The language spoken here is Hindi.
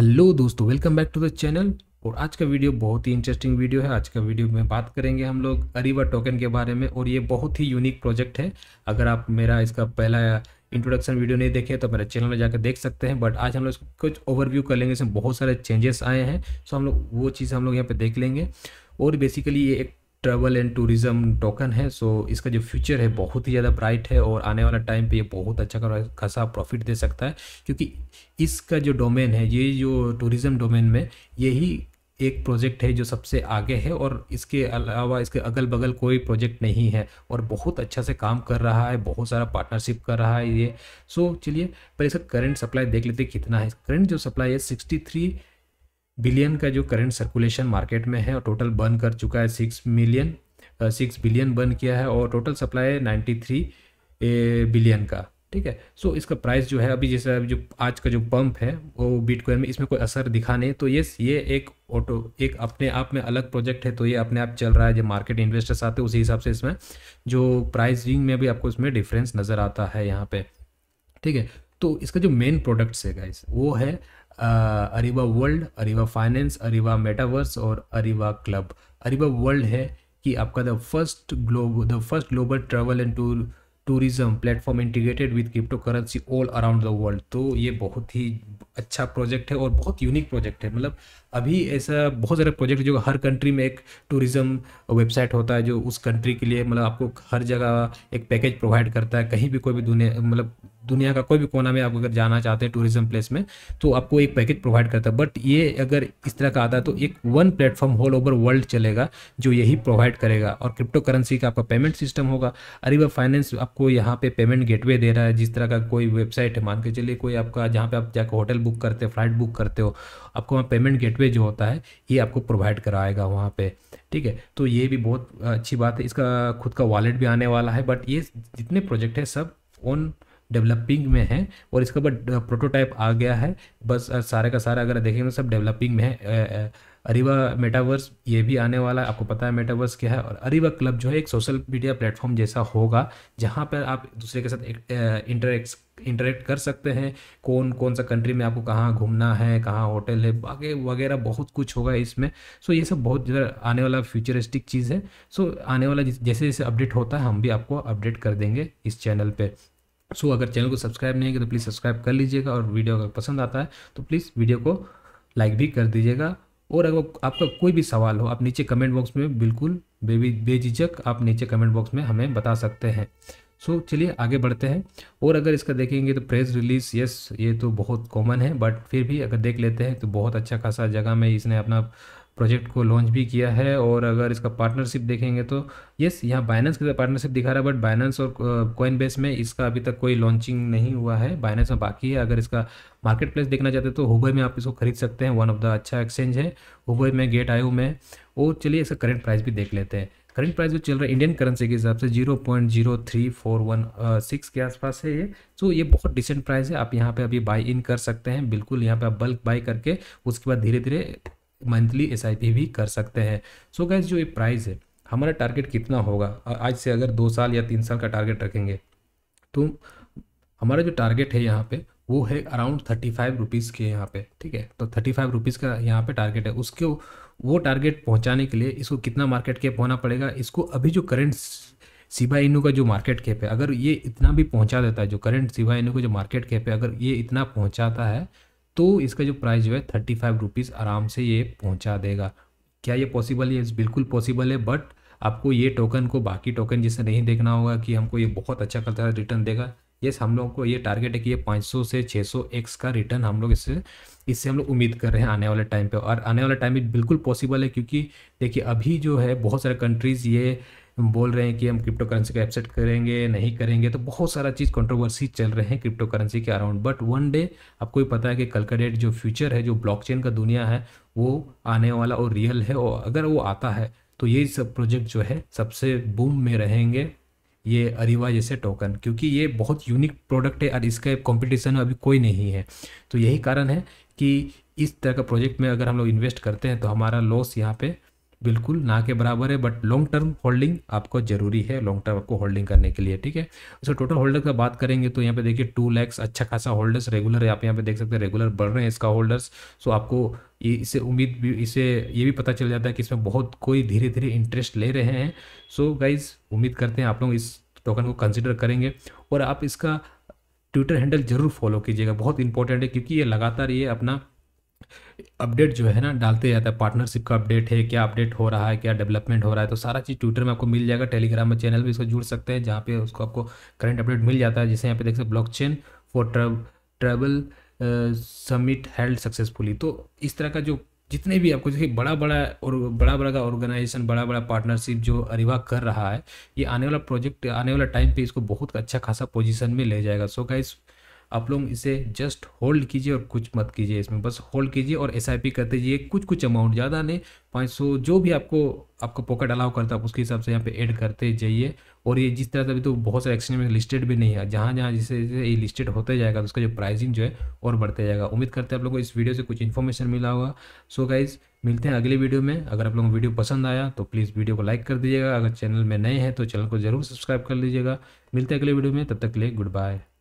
हेलो दोस्तों welcome back to the channel और आज का वीडियो बहुत ही इंटरेस्टिंग वीडियो है आज का वीडियो में बात करेंगे हम लोग अरीवा टोकन के बारे में और ये बहुत ही यूनिक प्रोजेक्ट है अगर आप मेरा इसका पहला इंट्रोडक्शन वीडियो नहीं देखे तो मेरे चैनल में जाकर देख सकते हैं बट आज हम लोग कुछ ओवरव्यू कर लेंगे इसमें बहुत सारे चेंजेस आए हैं सो हम लोग वो चीज़ हम लोग यहाँ पर देख लेंगे और बेसिकली ये एक ट्रैवल एंड टूरिज़म टोकन है सो इसका जो फ्यूचर है बहुत ही ज़्यादा ब्राइट है और आने वाला टाइम पे ये बहुत अच्छा खासा प्रॉफिट दे सकता है क्योंकि इसका जो डोमेन है ये जो टूरिज्म डोमेन में यही एक प्रोजेक्ट है जो सबसे आगे है और इसके अलावा इसके अगल बगल कोई प्रोजेक्ट नहीं है और बहुत अच्छा से काम कर रहा है बहुत सारा पार्टनरशिप कर रहा है ये सो so, चलिए पर इसका करंट सप्लाई देख लेते कितना है करंट जो सप्लाई है सिक्सटी थ्री बिलियन का जो करंट सर्कुलेशन मार्केट में है और टोटल बर्न कर चुका है six million six billion burn किया है और टोटल सप्लाई है नाइन्टी थ्री बिलियन का ठीक है सो so, इसका प्राइस जो है अभी जैसे अभी जो आज का जो पंप है वो बिटकॉइन में इसमें कोई असर दिखा नहीं तो येस ये एक ऑटो एक अपने आप में अलग प्रोजेक्ट है तो ये अपने आप चल रहा है जब मार्केट इन्वेस्टर्स आते हैं उसी हिसाब से इसमें जो प्राइसिंग में भी आपको इसमें डिफरेंस नज़र आता है यहाँ पे ठीक है तो इसका जो मेन प्रोडक्ट्स है गाइस वो है Ariva world Ariva finance Ariva metaverse और अरीवा क्लब अरीवा वर्ल्ड है कि आपका the first globe the first global travel and tour tourism platform integrated with crypto currency all around the world तो ये बहुत ही अच्छा प्रोजेक्ट है और बहुत यूनिक प्रोजेक्ट है मतलब अभी ऐसा बहुत सारे प्रोजेक्ट है जो हर कंट्री में एक टूरिज्म वेबसाइट होता है जो उस कंट्री के लिए मतलब आपको हर जगह एक पैकेज प्रोवाइड करता है कहीं भी कोई भी दुनिया मतलब दुनिया का कोई भी कोना में आप अगर जाना चाहते हैं टूरिज्म प्लेस में तो आपको एक पैकेज प्रोवाइड करता है बट ये अगर इस तरह का आता है तो एक one platform whole over world चलेगा जो यही प्रोवाइड करेगा और क्रिप्टो करेंसी का आपका पेमेंट सिस्टम होगा अरिबा फाइनेंस आपको यहाँ पे पेमेंट गेटवे दे रहा है जिस तरह का कोई वेबसाइट है मान के चलिए कोई आपका जहाँ पे आप जाकर होटल बुक करते हो फ्लाइट बुक करते हो आपको वहाँ पेमेंट गेटवे जो होता है ये आपको प्रोवाइड कराएगा वहाँ पे ठीक है तो ये भी बहुत अच्छी बात है इसका खुद का वॉलेट भी आने वाला है बट ये जितने प्रोजेक्ट है सब ऑन डेवलपिंग में है और इसके ऊपर प्रोटोटाइप आ गया है बस सारे का सारा अगर देखेंगे तो सब डेवलपिंग में है अरीवा मेटावर्स ये भी आने वाला है आपको पता है मेटावर्स क्या है और अरीवा क्लब जो है एक सोशल मीडिया प्लेटफॉर्म जैसा होगा जहाँ पर आप दूसरे के साथ इंटरेक्ट इंटरेक्ट कर सकते हैं कौन कौन सा कंट्री में आपको कहाँ घूमना है कहाँ होटल है बाकी वगैरह बहुत कुछ होगा इसमें सो ये सब बहुत ज़्यादा आने वाला फ्यूचरिस्टिक चीज़ है सो आने वाला जैसे जैसे अपडेट होता है हम भी आपको अपडेट कर देंगे इस चैनल पर सो अगर चैनल को सब्सक्राइब नहीं है तो प्लीज़ सब्सक्राइब कर लीजिएगा और वीडियो अगर पसंद आता है तो प्लीज़ वीडियो को लाइक भी कर दीजिएगा और अगर आपका कोई भी सवाल हो आप नीचे कमेंट बॉक्स में बिल्कुल बेबी बेझिझक आप नीचे कमेंट बॉक्स में हमें बता सकते हैं सो so, चलिए आगे बढ़ते हैं और अगर इसका देखेंगे तो प्रेस रिलीज यस ये तो बहुत कॉमन है बट फिर भी अगर देख लेते हैं तो बहुत अच्छा खासा जगह में इसने अपना प्रोजेक्ट को लॉन्च भी किया है और अगर इसका पार्टनरशिप देखेंगे तो येस यहाँ बाइनेंस के पार्टनरशिप दिखा रहा है बट बाइनेंस और कोइन uh, बेस में इसका अभी तक कोई लॉन्चिंग नहीं हुआ है बाइनेंस में बाकी है अगर इसका मार्केट प्लेस देखना चाहते हैं तो हुबई में आप इसको खरीद सकते हैं वन ऑफ द अच्छा एक्सचेंज है हुबई में गेट आयो में और चलिए इसका करेंट प्राइस भी देख लेते हैं करंट प्राइस जो चल रहा है इंडियन करेंसी के हिसाब से zero point zero three four one six के आसपास है ये सो ये बहुत डिसेंट प्राइस है आप यहाँ पे अभी बाई इन कर सकते हैं बिल्कुल यहाँ पे आप बल्क बाई करके उसके बाद धीरे धीरे मंथली एस भी कर सकते हैं सो गैस जो ये प्राइस है हमारा टारगेट कितना होगा आज से अगर दो साल या तीन साल का टारगेट रखेंगे तो हमारा जो टारगेट है यहाँ पे वो है अराउंड थर्टी फाइव रुपीज़ के यहाँ पे ठीक है तो थर्टी फाइव रुपीज़ का यहाँ पे टारगेट है उसके वो टारगेट पहुँचाने के लिए इसको कितना मार्केट कैप होना पड़ेगा इसको अभी जो करेंट सिवा इनू का जो मार्केट कैप है अगर ये इतना भी पहुँचा देता है जो करंट सिवा इनू का जो मार्केट कैप है अगर ये इतना पहुँचाता है तो इसका जो प्राइस जो है थर्टी फाइव रुपीज़ आराम से ये पहुंचा देगा क्या ये पॉसिबल है बिल्कुल पॉसिबल है बट आपको ये टोकन को बाकी टोकन जैसे नहीं देखना होगा कि हमको ये बहुत अच्छा है रिटर्न देगा येस हम लोग को ये टारगेट है कि ये 500 से 600 एक्स का रिटर्न हम लोग इससे इससे हम लोग उम्मीद कर रहे हैं आने वाले टाइम पे और आने वाले टाइम भी बिल्कुल पॉसिबल है क्योंकि देखिए अभी जो है बहुत सारे कंट्रीज़ ये बोल रहे हैं कि हम क्रिप्टो करेंसी को एक्सेप्ट करेंगे नहीं करेंगे तो बहुत सारा चीज़ कंट्रोवर्सी चल रहे हैं क्रिप्टो करेंसी के अराउंड बट वन डे आपको ही पता है कि कल का डेट जो फ्यूचर है जो ब्लॉकचेन का दुनिया है वो आने वाला और रियल है और अगर वो आता है तो ये सब प्रोजेक्ट जो है सबसे बूम में रहेंगे ये अरिवा जैसे टोकन क्योंकि ये बहुत यूनिक प्रोडक्ट है और इसका कंपटीशन अभी कोई नहीं है तो यही कारण है कि इस तरह का प्रोजेक्ट में अगर हम लोग इन्वेस्ट करते हैं तो हमारा लॉस यहाँ पे बिल्कुल ना के बराबर है बट लॉन्ग टर्म होल्डिंग आपको जरूरी है लॉन्ग टर्म आपको होल्डिंग करने के लिए ठीक है सो टोटल होल्डर का बात करेंगे तो यहाँ पे देखिए टू लैक्स अच्छा खासा होल्डर्स रेगुलर है आप यहाँ पे देख सकते हैं रेगुलर बढ़ रहे हैं इसका होल्डर्स सो आपको ये इससे उम्मीद भी इसे ये भी पता चल जाता है कि इसमें बहुत कोई धीरे धीरे इंटरेस्ट ले रहे हैं सो गाइज उम्मीद करते हैं आप लोग इस टोकन को कंसिडर करेंगे और आप इसका ट्विटर हैंडल जरूर फॉलो कीजिएगा बहुत इंपॉर्टेंट है क्योंकि ये लगातार ये अपना अपडेट जो है ना डालते जाता है पार्टनरशिप का अपडेट है क्या अपडेट हो रहा है क्या डेवलपमेंट हो रहा है तो सारा चीज़ ट्विटर में आपको मिल जाएगा टेलीग्राम में चैनल भी इसको जुड़ सकते हैं जहाँ पे उसको आपको करंट अपडेट मिल जाता है जैसे यहाँ पे देख सकते block chain for travel summit held successfully तो इस तरह का जो जितने भी आपको देखिए बड़ा बड़ा और बड़ा बड़ा का ऑर्गेनाइजेशन बड़ा बड़ा पार्टनरशिप जो अरिवा कर रहा है ये आने वाला प्रोजेक्ट आने वाला टाइम पे इसको बहुत अच्छा खासा पोजीशन में ले जाएगा सो so गाइस आप लोग इसे जस्ट होल्ड कीजिए और कुछ मत कीजिए इसमें बस होल्ड कीजिए और एस करते जाइए कुछ कुछ अमाउंट ज़्यादा नहीं पाँच जो भी आपको आपका पॉकेट अलाउ करता है उसके हिसाब से यहाँ पे ऐड करते जाइए और ये जिस तरह से अभी तो बहुत सारे एक्सचेंज में लिस्टेड भी नहीं है जहाँ जहाँ जिसे जैसे ये लिस्टेड होते जाएगा तो उसका जो प्राइसिंग जो है और बढ़ते जाएगा उम्मीद करते हैं आप लोगों को इस वीडियो से कुछ इन्फॉर्मेशन मिला होगा सो गाइज़ मिलते हैं अगले वीडियो में अगर आप लोगों को वीडियो पसंद आया तो प्लीज़ वीडियो को लाइक कर दीजिएगा अगर चैनल में नए हैं तो चैनल को जरूर सब्सक्राइब कर लीजिएगा मिलते हैं अगले वीडियो में तब तक के लिए गुड बाय